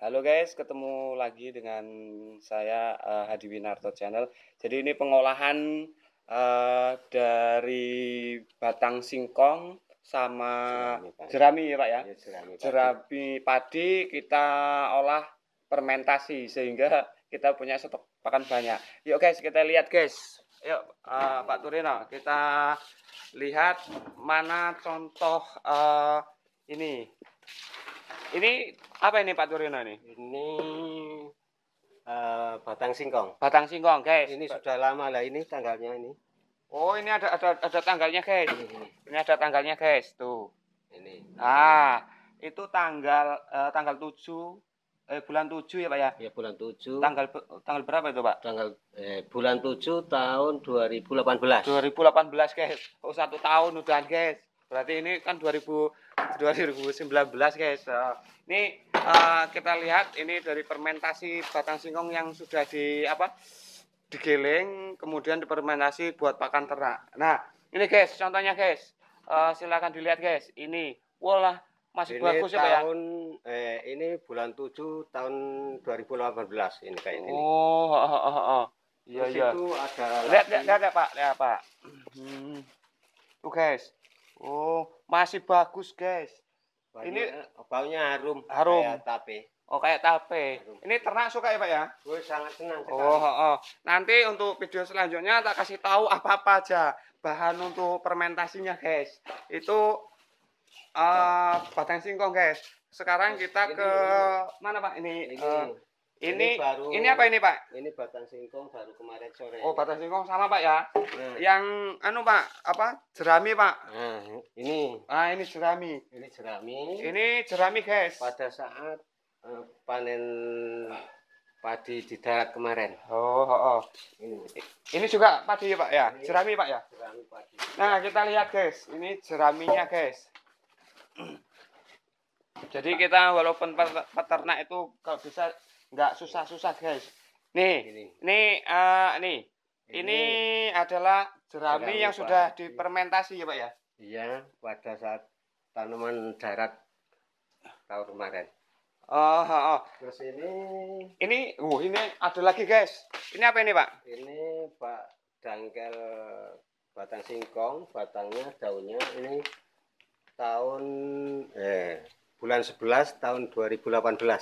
Halo guys, ketemu lagi dengan saya uh, Hadi Winarto Channel. Jadi ini pengolahan uh, dari batang singkong sama jerami, jerami ya Pak ya. ya jerami, padi. jerami padi kita olah fermentasi sehingga kita punya stok pakan banyak. Yuk guys, kita lihat guys. Yuk uh, Pak Turino, kita lihat mana contoh uh, ini. Ini apa ini Pak Turyono ini? Ini uh, batang singkong. Batang singkong, guys. Ini sudah lama lah ini tanggalnya ini. Oh, ini ada ada ada tanggalnya, guys. Ini ada tanggalnya, guys. Tuh. Ini. Ah, itu tanggal uh, tanggal 7 eh, bulan tujuh ya Pak ya? Ya bulan tujuh. Tanggal tanggal berapa itu Pak? Tanggal eh, bulan tujuh tahun 2018. 2018 guys. Oh satu tahun udah guys. Berarti ini kan 2000 2019 guys. Uh, ini Eh, kita lihat ini dari fermentasi batang singkong yang sudah di apa digiling kemudian dipermentasi buat pakan ternak. Nah ini guys contohnya guys uh, silakan dilihat guys ini wala masih ini bagus tahun, ya, ya tahun eh, ini bulan 7 tahun 2018 ini kayak belas ini. Oh, oh, oh, oh. oh. Iya, ya iya. itu ada lihat, lihat, lihat, lihat, Pak, lihat, Pak. Hmm. Tuh, guys. Oh, masih bagus, guys. Banyak, ini baunya eh, harum. Harum. Kayak tape. Oh kayak tape. Harum. Ini ternak suka ya pak ya? Gue sangat senang. Sekali. Oh, oh, oh. Nanti untuk video selanjutnya tak kasih tahu apa apa aja bahan untuk fermentasinya guys. Itu uh, batang singkong guys. Sekarang oh, kita ke ya. mana pak? Ini. ini. Uh, ini, baru ini apa ini pak ini batang singkong baru kemarin sore oh batang singkong sama pak ya hmm. yang anu pak apa jerami pak nah, ini ah ini jerami ini jerami ini jerami guys pada saat uh, panen padi di darat kemarin oh, oh, oh. ini ini juga padi ya pak ya ini jerami pak ya jerami padi nah kita lihat guys ini jeraminya guys jadi kita walaupun peternak itu kalau bisa nggak susah-susah guys nih ini. nih eh, uh, nih ini, ini adalah jerami, yang Pak. sudah dipermentasi ya Pak ya iya pada saat tanaman darat tahun kemarin oh, oh, oh. terus ini ini uh ini ada lagi guys ini apa ini Pak ini Pak dangkel batang singkong batangnya daunnya ini tahun eh bulan 11 tahun 2018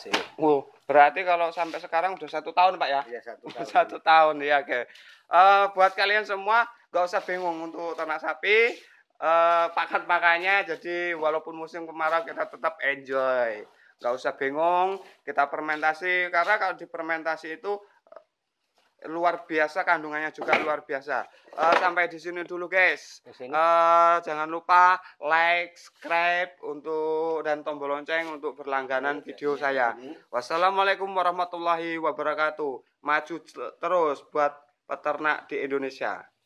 ini. Oh, Berarti kalau sampai sekarang udah satu tahun Pak ya? Iya satu tahun. satu tahun ya oke. Okay. Uh, eh, buat kalian semua nggak usah bingung untuk ternak sapi. Uh, eh, pakan pakannya jadi walaupun musim kemarau kita tetap enjoy. Nggak usah bingung. Kita fermentasi karena kalau di fermentasi itu luar biasa kandungannya juga luar biasa. Uh, sampai di sini dulu guys. Uh, jangan lupa like, subscribe untuk dan tombol lonceng untuk berlangganan video iya. saya. Wassalamualaikum warahmatullahi wabarakatuh. Maju terus buat peternak di Indonesia.